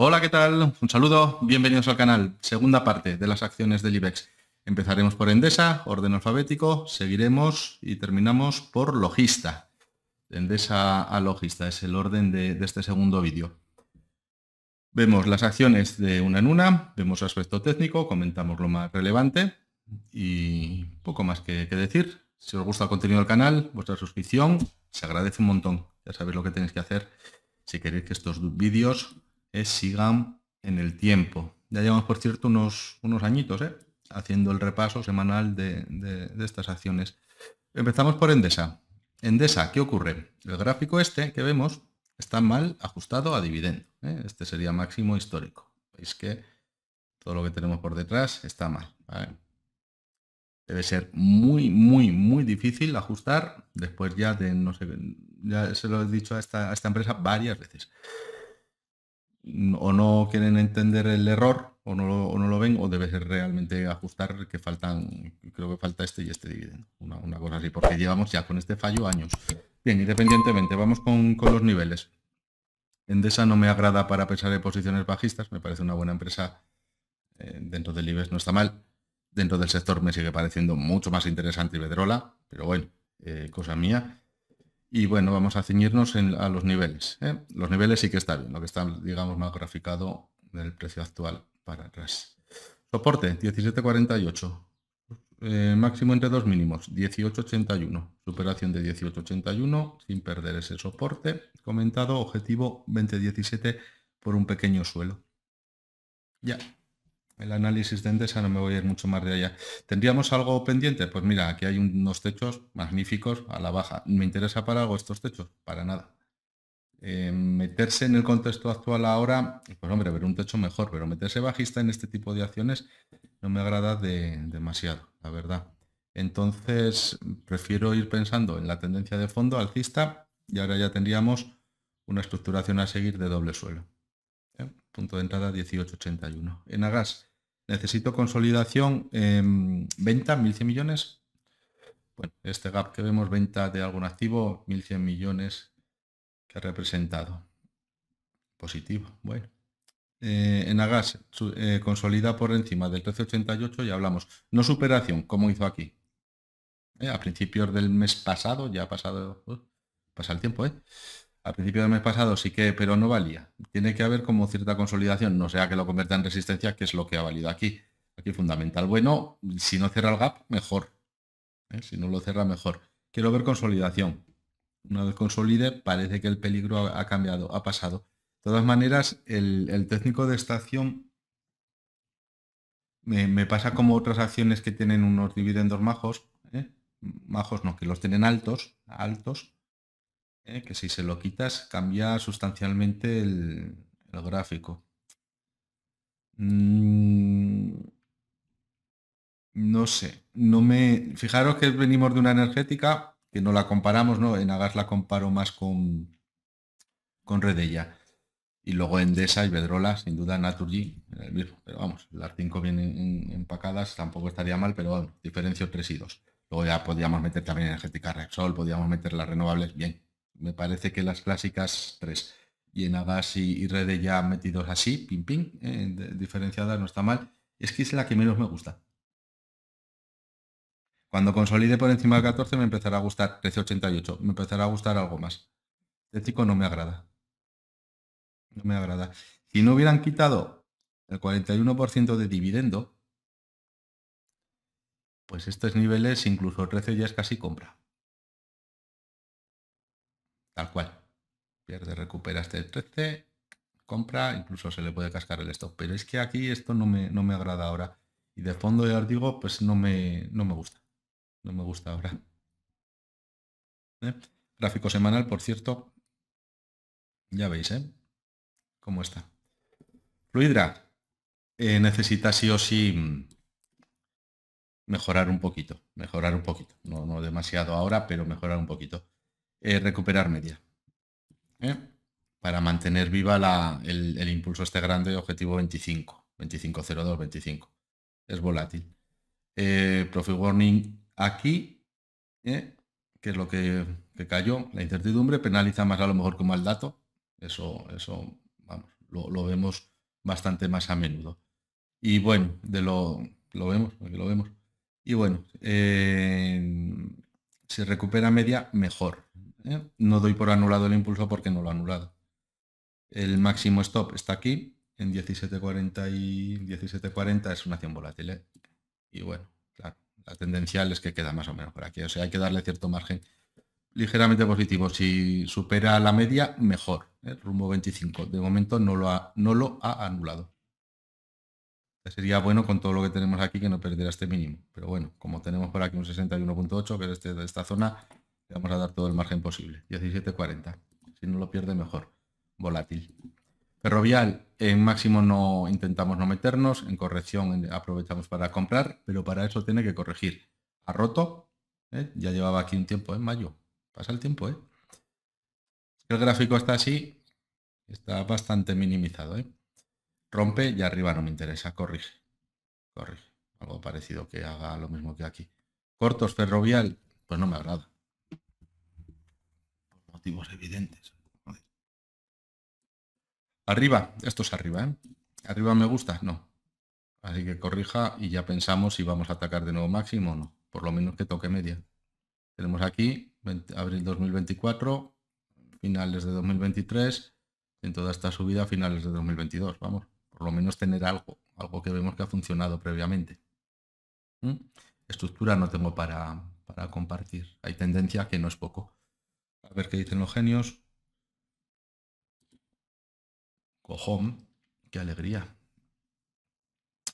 Hola, ¿qué tal? Un saludo, bienvenidos al canal. Segunda parte de las acciones del IBEX. Empezaremos por Endesa, orden alfabético, seguiremos y terminamos por Logista. Endesa a Logista es el orden de, este segundo vídeo. Vemos las acciones de una en una, vemos aspecto técnico, comentamos lo más relevante y poco más que, que decir. Si os gusta el contenido del canal, vuestra suscripción se agradece un montón. Ya sabéis lo que tenéis que hacer si queréis que estos vídeos eh, sigan en el tiempo. Ya llevamos, por cierto, unos, unos añitos ¿eh? haciendo el repaso semanal de, estas acciones. Empezamos por Endesa. Endesa, ¿qué ocurre? El gráfico este que vemos está mal ajustado a dividendo. ¿eh? Este sería máximo histórico. Veis que todo lo que tenemos por detrás está mal. Debe ser muy, muy, muy difícil ajustar después ya de, no sé, ya se lo he dicho a esta, a esta empresa varias veces o no quieren entender el error o no, lo, ven o debe ser realmente ajustar que faltan, creo que falta este y este dividendo, una, cosa así, porque llevamos ya con este fallo años. Bien, independientemente, vamos con, los niveles. Endesa no me agrada para pensar en posiciones bajistas, me parece una buena empresa, eh, dentro del IBEX no está mal, dentro del sector me sigue pareciendo mucho más interesante Iberdrola, pero bueno, eh, cosa mía. Y bueno, vamos a ceñirnos a los niveles. ¿eh? Los niveles sí que está bien, lo que está, digamos, más graficado del precio actual para atrás. Soporte, 1748. Eh, máximo entre dos mínimos, 1881. Superación de 1881 sin perder ese soporte. Comentado, objetivo 2017 por un pequeño suelo. Ya el análisis de Endesa, no me voy a ir mucho más de allá. ¿Tendríamos algo pendiente? Pues mira, aquí hay unos techos magníficos a la baja. ¿Me interesa para algo estos techos? Para nada. Eh, meterse en el contexto actual ahora, pues hombre, ver un techo mejor, pero meterse bajista en este tipo de acciones no me agrada demasiado, la verdad. Entonces, prefiero ir pensando en la tendencia de fondo alcista y ahora ya tendríamos una estructuración a seguir de doble suelo. ¿eh? Punto de entrada 1881. En Agas, Necesito consolidación en venta, 1.100 millones. Bueno, este gap que vemos, venta de algún activo, 1.100 millones que ha representado. Positivo, bueno. Eh, en Agas eh, consolida por encima del 1388 y hablamos. No superación, como hizo aquí. Eh, a principios del mes pasado, ya ha pasado, uh, pasa el tiempo, ¿eh? A principio del mes pasado sí que, pero no valía. Tiene que haber como cierta consolidación, no sea que lo convierta en resistencia, que es lo que ha valido aquí. Aquí fundamental. Bueno, si no cierra el gap, mejor. ¿eh? Si no lo cierra, mejor. Quiero ver consolidación. Una vez consolide, parece que el peligro ha cambiado, ha pasado. De todas maneras, el, técnico de estación me, me, pasa como otras acciones que tienen unos dividendos majos, ¿eh? majos no, que los tienen altos, altos, eh, que si se lo quitas cambia sustancialmente el, gráfico. Mm, no sé, no me... Fijaros que venimos de una energética que no la comparamos, ¿no? En Agas la comparo más con, con Redella. Y luego Endesa y Bedrola, sin duda Naturgy, el mismo. Pero vamos, las cinco vienen empacadas tampoco estaría mal, pero bueno, diferencio 3 y 2. Luego ya podríamos meter también energética Rexol, podríamos meter las renovables, bien, me parece que las clásicas 3 Y en y, Rede ya metidos así, pim pim, eh, diferenciadas, no está mal. Es que es la que menos me gusta. Cuando consolide por encima del 14 me empezará a gustar 1388, me empezará a gustar algo más. Este chico no me agrada. No me agrada. Si no hubieran quitado el 41% de dividendo, pues estos niveles, incluso 13 ya es casi compra. Tal cual. Pierde, recupera este 13, compra, incluso se le puede cascar el stock. Pero es que aquí esto no me, no me agrada ahora. Y de fondo ya os digo, pues no me, no me gusta. No me gusta ahora. ¿Eh? Gráfico semanal, por cierto. Ya veis, ¿eh? Cómo está. Fluidra eh, necesita sí o sí mm, mejorar un poquito. Mejorar un poquito. No, no demasiado ahora, pero mejorar un poquito. Eh, recuperar media. ¿eh? Para mantener viva la, el, impulso este grande objetivo 25, 2502, 25. Es volátil. Eh, profit warning aquí, que es lo que, cayó, la incertidumbre penaliza más a lo mejor como un mal dato. Eso, eso vamos, lo, vemos bastante más a menudo. Y bueno, de lo, lo vemos, lo vemos. Y bueno, si recupera media, mejor. ¿eh? no doy por anulado el impulso porque no lo ha anulado. El máximo stop está aquí, en 17.40 y 17.40 es una acción volátil. ¿eh? Y bueno, claro, la tendencial es que queda más o menos por aquí. O sea, hay que darle cierto margen ligeramente positivo. Si supera la media, mejor. ¿eh? Rumbo 25. De momento no lo ha, no lo ha anulado. Sería bueno con todo lo que tenemos aquí que no perdiera este mínimo. Pero bueno, como tenemos por aquí un 61.8, que es este, de esta zona, vamos a dar todo el margen posible. 17.40. Si no lo pierde, mejor. Volátil. Ferrovial, en máximo no intentamos no meternos, en corrección aprovechamos para comprar, pero para eso tiene que corregir. Ha roto, ¿eh? ya llevaba aquí un tiempo, en ¿eh? mayo. Pasa el tiempo, ¿eh? El gráfico está así, está bastante minimizado, ¿eh? Rompe y arriba no me interesa, corrige. Corrige. Algo parecido que haga lo mismo que aquí. Cortos ferrovial, pues no me agrada evidentes. Arriba, esto es arriba, ¿eh? Arriba me gusta, no. Así que corrija y ya pensamos si vamos a atacar de nuevo máximo o no. Por lo menos que toque media. Tenemos aquí 20, abril 2024, finales de 2023, en toda esta subida finales de 2022. Vamos, por lo menos tener algo, algo que vemos que ha funcionado previamente. ¿Mm? Estructura no tengo para, para compartir. Hay tendencia que no es poco. A ver qué dicen los genios. Cojón, qué alegría.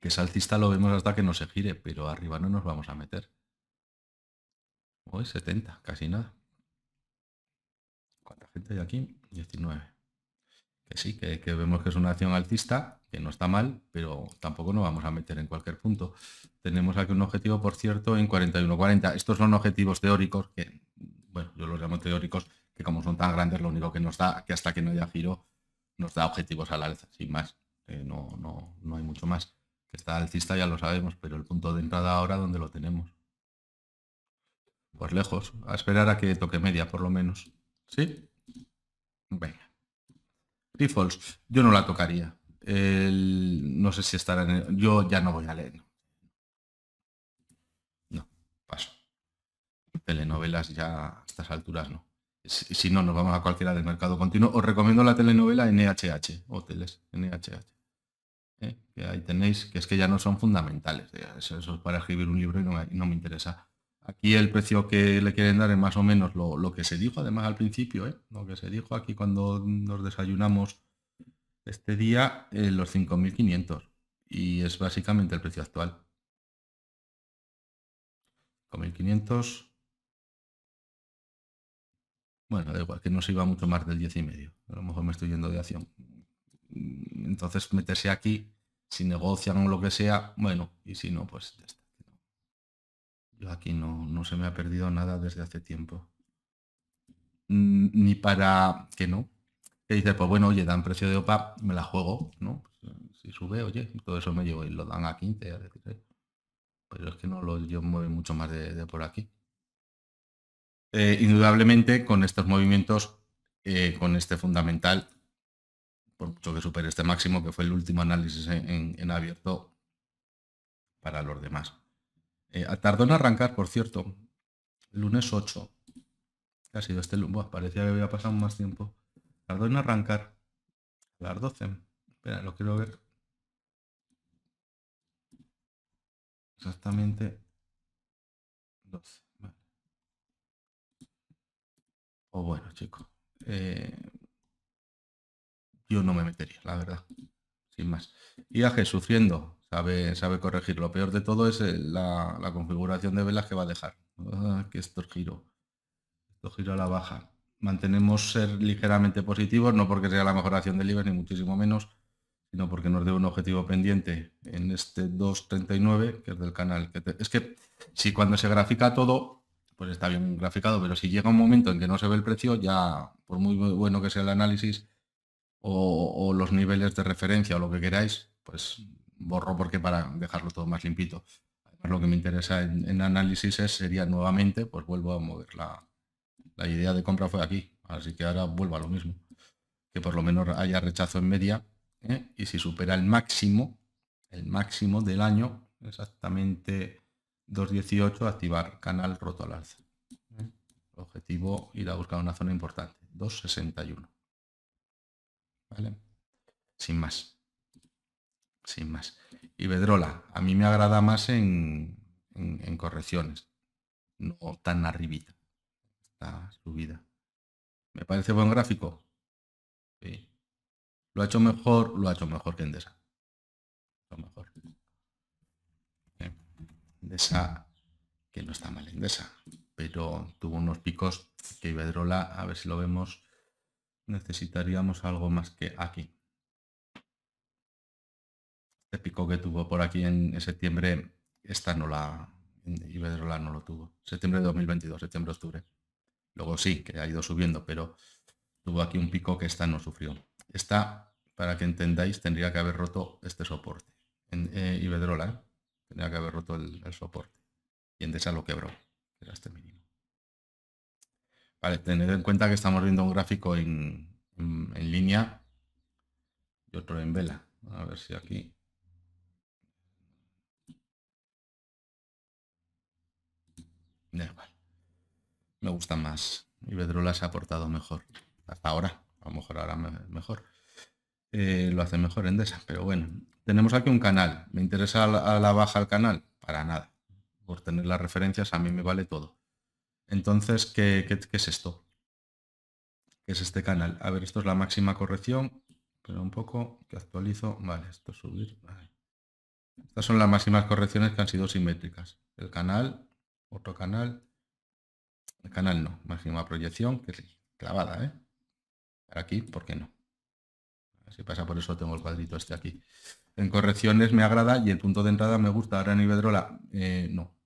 Que es alcista lo vemos hasta que no se gire, pero arriba no nos vamos a meter. Hoy 70, casi nada. ¿Cuánta gente hay aquí? 19. Que sí, que, que, vemos que es una acción alcista, que no está mal, pero tampoco nos vamos a meter en cualquier punto. Tenemos aquí un objetivo, por cierto, en 41.40. Estos son objetivos teóricos que yo los llamo teóricos, que como son tan grandes, lo único que nos da, que hasta que no haya giro, nos da objetivos a la alza, sin más. no, no, no hay mucho más. Que está alcista ya lo sabemos, pero el punto de entrada ahora, ¿dónde lo tenemos? Pues lejos, a esperar a que toque media, por lo menos. ¿Sí? Venga. Rifles. yo no la tocaría. no sé si estará Yo ya no voy a leer. telenovelas ya a estas alturas no. Si, no, nos vamos a cualquiera del mercado continuo. Os recomiendo la telenovela NHH, Hoteles, NHH. ¿eh? Que ahí tenéis, que es que ya no son fundamentales. Eso, es para escribir un libro y no me, interesa. Aquí el precio que le quieren dar es más o menos lo, que se dijo, además al principio, ¿eh? lo que se dijo aquí cuando nos desayunamos este día, eh, los 5.500. Y es básicamente el precio actual. 5.500 bueno, da igual, que no se iba mucho más del y 10 medio, A lo mejor me estoy yendo de acción. Entonces, meterse aquí, si negocian o lo que sea, bueno, y si no, pues ya está. Yo aquí no, no se me ha perdido nada desde hace tiempo. Ni para que no. Que dice, pues bueno, oye, dan precio de OPA, me la juego, ¿no? si sube, oye, todo eso me llevo y lo dan a 15, a Pero es que no lo yo mueve mucho más de por aquí. Eh, indudablemente con estos movimientos, eh, con este fundamental, por mucho que supere este máximo, que fue el último análisis en, abierto para los demás. Eh, ah, tardó en arrancar, por cierto, lunes 8. Ha sido este lunes. Parecía que había pasado más tiempo. Tardó en arrancar a las 12. Espera, lo quiero ver. Exactamente 12. bueno, chico, eh, yo no me metería, la verdad. Sin más. Y Aje sufriendo, sabe, sabe corregir. Lo peor de todo es eh, la, configuración de velas que va a dejar. Ah, que esto giro. Esto giro a la baja. Mantenemos ser ligeramente positivos, no porque sea la mejor acción del IBEX, ni muchísimo menos, sino porque nos dé un objetivo pendiente en este 239, que es del canal. Que Es que si cuando se grafica todo, pues está bien graficado, pero si llega un momento en que no se ve el precio, ya por muy bueno que sea el análisis o, los niveles de referencia o lo que queráis, pues borro porque para dejarlo todo más limpito. lo que me interesa en, análisis es, sería nuevamente, pues vuelvo a mover la, idea de compra fue aquí, así que ahora vuelvo a lo mismo. Que por lo menos haya rechazo en media ¿eh? y si supera el máximo, el máximo del año, exactamente 218, activar canal roto al alza. Objetivo, ir a buscar una zona importante. 261. ¿Vale? Sin más. Sin más. Y Bedrola, a mí me agrada más en, correcciones. No tan arribita. su subida. ¿Me parece buen gráfico? Sí. ¿Lo ha hecho mejor? Lo ha hecho mejor que Endesa. Lo mejor. Endesa, que no está mal esa pero tuvo unos picos que Iberdrola, a ver si lo vemos, necesitaríamos algo más que aquí. Este pico que tuvo por aquí en septiembre, esta no la, Iberdrola no lo tuvo. Septiembre de 2022, septiembre-octubre. Luego sí, que ha ido subiendo, pero tuvo aquí un pico que esta no sufrió. Esta, para que entendáis, tendría que haber roto este soporte en eh, ¿eh? Tenía que haber roto el, soporte. Y Endesa lo quebró, era este mínimo. Vale, tened en cuenta que estamos viendo un gráfico en, línea y otro en vela. A ver si aquí Igual Me gusta más. vedro se ha portado mejor. Hasta ahora. A lo mejor ahora mejor. Eh, lo hace mejor en Endesa, pero bueno. Tenemos aquí un canal. ¿Me interesa a la baja el canal? Para nada. Por tener las referencias a mí me vale todo. Entonces, ¿qué, qué, es esto? ¿Qué es este canal? A ver, esto es la máxima corrección. Pero un poco que actualizo. Vale, esto subir. Estas son las máximas correcciones que han sido simétricas. El canal, otro canal. El canal no, máxima proyección, que clavada, ¿eh? Aquí, ¿por qué no? Si pasa por eso tengo el cuadrito este aquí. En correcciones me agrada y el punto de entrada me gusta. Ahora en Iberdrola eh, no.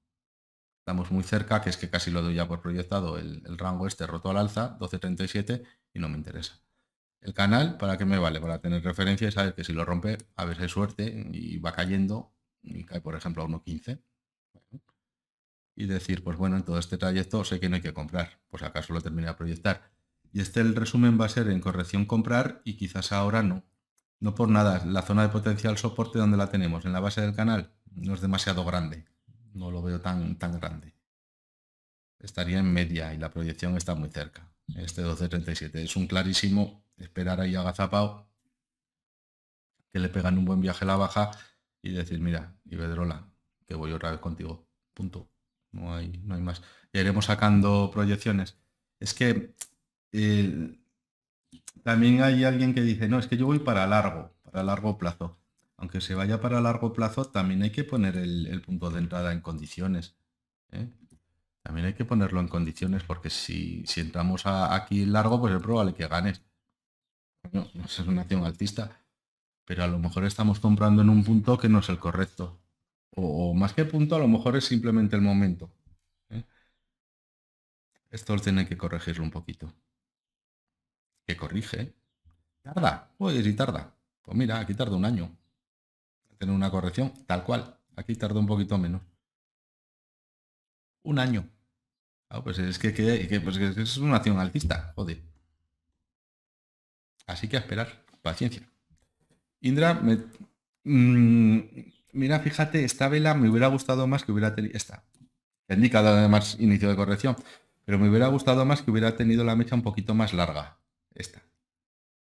Estamos muy cerca, que es que casi lo doy ya por proyectado, el, rango este roto al alza, 12.37, y no me interesa. El canal, ¿para qué me vale? Para tener referencia y saber que si lo rompe, a veces suerte y va cayendo y cae, por ejemplo, a 1.15. Y decir, pues bueno, en todo este trayecto sé que no hay que comprar, pues acaso lo terminé a proyectar. Y este el resumen va a ser en corrección comprar y quizás ahora no. No por nada, la zona de potencial soporte donde la tenemos, en la base del canal, no es demasiado grande. No lo veo tan, tan grande. Estaría en media y la proyección está muy cerca. Este 12.37 es un clarísimo esperar ahí agazapado que le pegan un buen viaje a la baja y decir, mira, Ibedrola, que voy otra vez contigo. Punto. No hay, no hay más. Y iremos sacando proyecciones. Es que también hay alguien que dice, no, es que yo voy para largo, para largo plazo. Aunque se vaya para largo plazo, también hay que poner el, punto de entrada en condiciones. ¿eh? También hay que ponerlo en condiciones, porque si, si entramos aquí largo, pues es probable que ganes. No, no es una acción altista, pero a lo mejor estamos comprando en un punto que no es el correcto. O, más que punto, a lo mejor es simplemente el momento. ¿eh? Esto tiene que corregirlo un poquito corrige. Tarda, pues si tarda. Pues mira, aquí tarda un año. Tener una corrección tal cual. Aquí tarda un poquito menos. Un año. Ah, pues es que, pues es una acción alcista, joder. Así que a esperar, paciencia. Indra, mm, mira, fíjate, esta vela me hubiera gustado más que hubiera tenido... Esta, indicada además inicio de corrección, pero me hubiera gustado más que hubiera tenido la mecha un poquito más larga. Esta.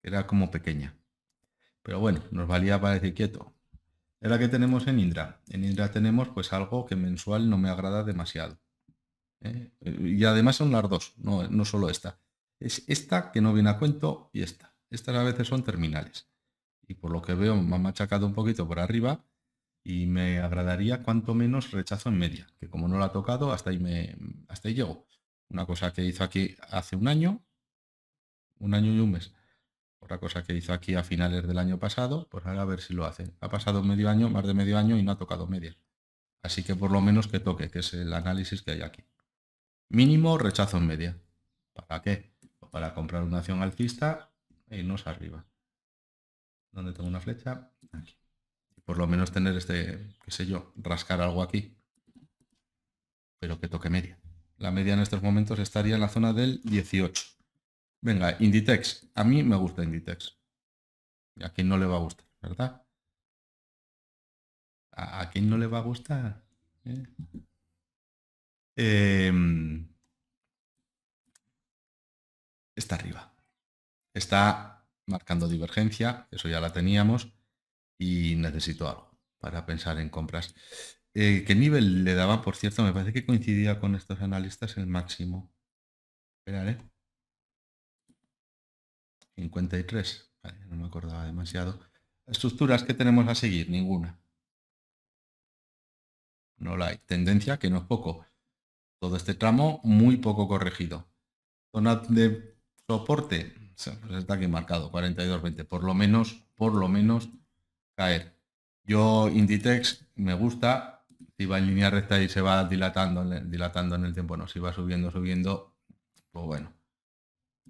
Era como pequeña. Pero bueno, nos valía para decir quieto. Era que tenemos en Indra. En Indra tenemos pues algo que mensual no me agrada demasiado. ¿eh? Y además son las dos, no, no solo esta. Es esta que no viene a cuento y esta. Estas a veces son terminales. Y por lo que veo me han machacado un poquito por arriba y me agradaría cuanto menos rechazo en media, que como no la ha tocado, hasta ahí, me, hasta ahí llego. Una cosa que hizo aquí hace un año un año y un mes. Otra cosa que hizo aquí a finales del año pasado, pues ahora a ver si lo hace. Ha pasado medio año, más de medio año y no ha tocado media. Así que por lo menos que toque, que es el análisis que hay aquí. Mínimo rechazo en media. ¿Para qué? Pues para comprar una acción alcista e nos arriba. ¿Dónde tengo una flecha? Aquí. Por lo menos tener este, qué sé yo, rascar algo aquí. Pero que toque media. La media en estos momentos estaría en la zona del 18. Venga, Inditex. A mí me gusta Inditex. ¿A quién no le va a gustar, verdad? ¿A, a quién no le va a gustar? verdad a quién no le va a gustar está arriba. Está marcando divergencia, eso ya la teníamos, y necesito algo para pensar en compras. Eh, ¿Qué nivel le daba? por cierto? Me parece que coincidía con estos analistas el máximo. Esperaré. ¿eh? 53. no me acordaba demasiado. Estructuras que tenemos a seguir, ninguna. No la hay. Tendencia, que no es poco. Todo este tramo muy poco corregido. Zona de soporte, pues está aquí marcado, 42, 20. Por lo menos, por lo menos, caer. Yo Inditex me gusta. Si va en línea recta y se va dilatando, dilatando en el tiempo, no. Si va subiendo, subiendo, pues bueno.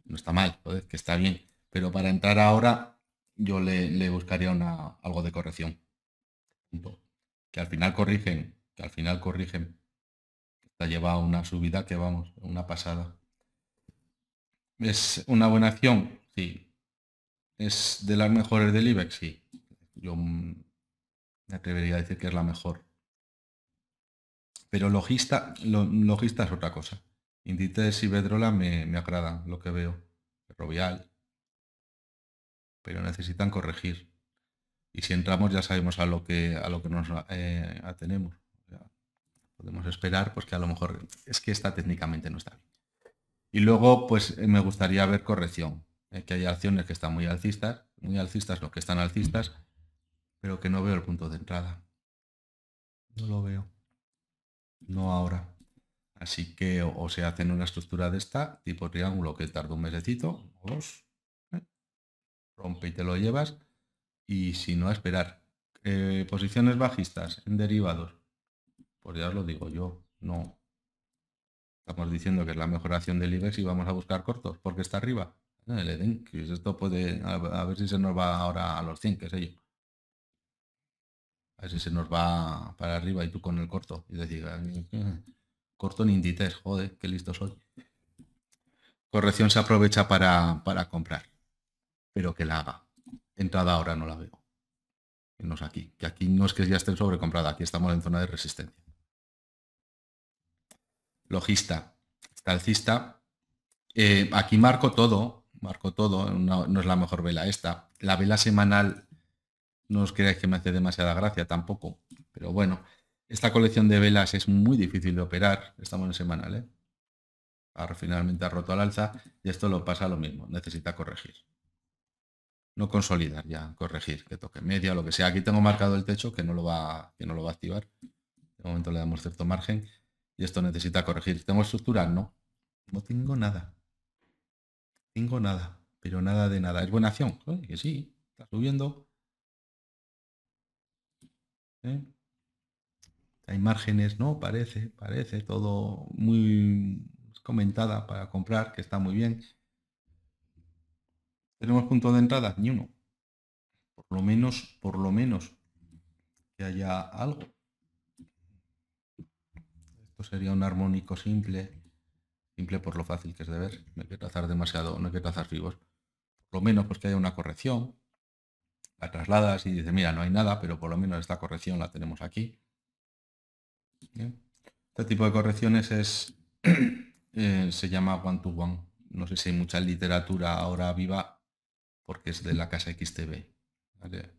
No está mal, que está bien pero para entrar ahora, yo le, buscaría una, algo de corrección. Que al final corrigen, que al final corrigen. Está llevado una subida que vamos, una pasada. ¿Es una buena acción? Sí. ¿Es de las mejores del IBEX? Sí. Yo me atrevería a decir que es la mejor. Pero logista, logista es otra cosa. Inditex y Bedrola me, me lo que veo. Ferrovial pero necesitan corregir. Y si entramos ya sabemos a lo que, a lo que nos eh, atenemos. podemos esperar pues, que a lo mejor es que está técnicamente no está bien. Y luego pues eh, me gustaría ver corrección, eh, que hay acciones que están muy alcistas, muy alcistas lo que están alcistas, pero que no veo el punto de entrada. No lo veo. No ahora. Así que o, se hacen una estructura de esta, tipo triángulo, que tarda un mesecito, dos, rompe y te lo llevas. Y si no, a esperar. Eh, posiciones bajistas en derivados. Pues ya os lo digo yo, no. Estamos diciendo que es la mejor acción del IBEX y vamos a buscar cortos, porque está arriba. el Eden, esto puede, a ver si se nos va ahora a los 100, qué sé yo. A ver si se nos va para arriba y tú con el corto. Y decir, ah, corto en Inditex, joder, qué listo soy. Corrección se aprovecha para, para comprar pero que la haga. Entrada ahora no la veo. Que no es aquí. Que aquí no es que ya esté sobrecomprada, aquí estamos en zona de resistencia. Logista, está eh, aquí marco todo, marco todo, no, es la mejor vela esta. La vela semanal, no os creáis que me hace demasiada gracia tampoco, pero bueno, esta colección de velas es muy difícil de operar, estamos en semanal, ¿eh? finalmente ha roto al alza y esto lo pasa lo mismo, necesita corregir no consolidar ya, corregir, que toque media lo que sea. Aquí tengo marcado el techo que no lo va, que no lo va a activar. De momento le damos cierto margen y esto necesita corregir. ¿Tengo estructura? No. No tengo nada. Tengo nada, pero nada de nada. Es buena acción. que sí, está subiendo. ¿Eh? Hay márgenes, ¿no? Parece, parece todo muy comentada para comprar, que está muy bien. ¿Tenemos punto de entrada? Ni uno. Por lo menos, por lo menos que haya algo. Esto sería un armónico simple. Simple por lo fácil que es de ver. No hay que trazar demasiado, no hay que trazar vivos. Por lo menos pues que haya una corrección. La trasladas y dice mira, no hay nada, pero por lo menos esta corrección la tenemos aquí. Este tipo de correcciones es, eh, se llama one to One. No sé si hay mucha literatura ahora viva porque es de la casa XTB. ¿vale?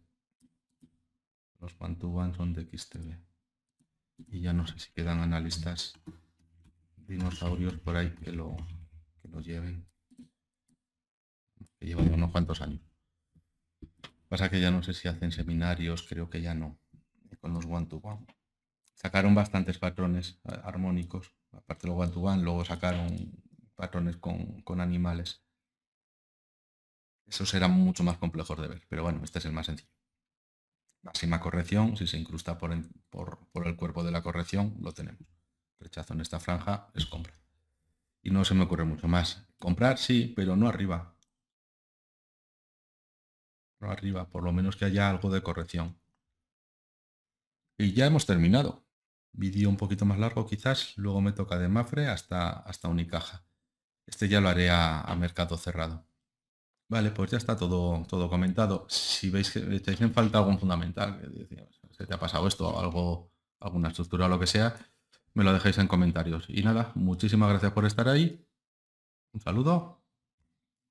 Los one son de XTB. Y ya no sé si quedan analistas dinosaurios por ahí que lo, que lleven. Que llevan unos cuantos años. Pasa que ya no sé si hacen seminarios, creo que ya no, con los one Sacaron bastantes patrones ah, armónicos, aparte de los one luego sacaron patrones con, con animales eso será mucho más complejo de ver, pero bueno, este es el más sencillo. Máxima corrección, si se incrusta por el, cuerpo de la corrección, lo tenemos. Rechazo en esta franja es compra. Y no se me ocurre mucho más. Comprar sí, pero no arriba. No arriba, por lo menos que haya algo de corrección. Y ya hemos terminado. Vídeo un poquito más largo quizás, luego me toca de Mafre hasta, hasta Unicaja. Este ya lo haré a mercado cerrado. Vale, pues ya está todo, todo comentado. Si veis que estáis en falta algún fundamental, se te ha pasado esto algo, alguna estructura o lo que sea, me lo dejáis en comentarios. Y nada, muchísimas gracias por estar ahí. Un saludo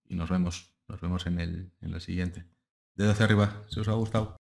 y nos vemos. Nos vemos en el, en el siguiente. Dedo hacia arriba, si os ha gustado.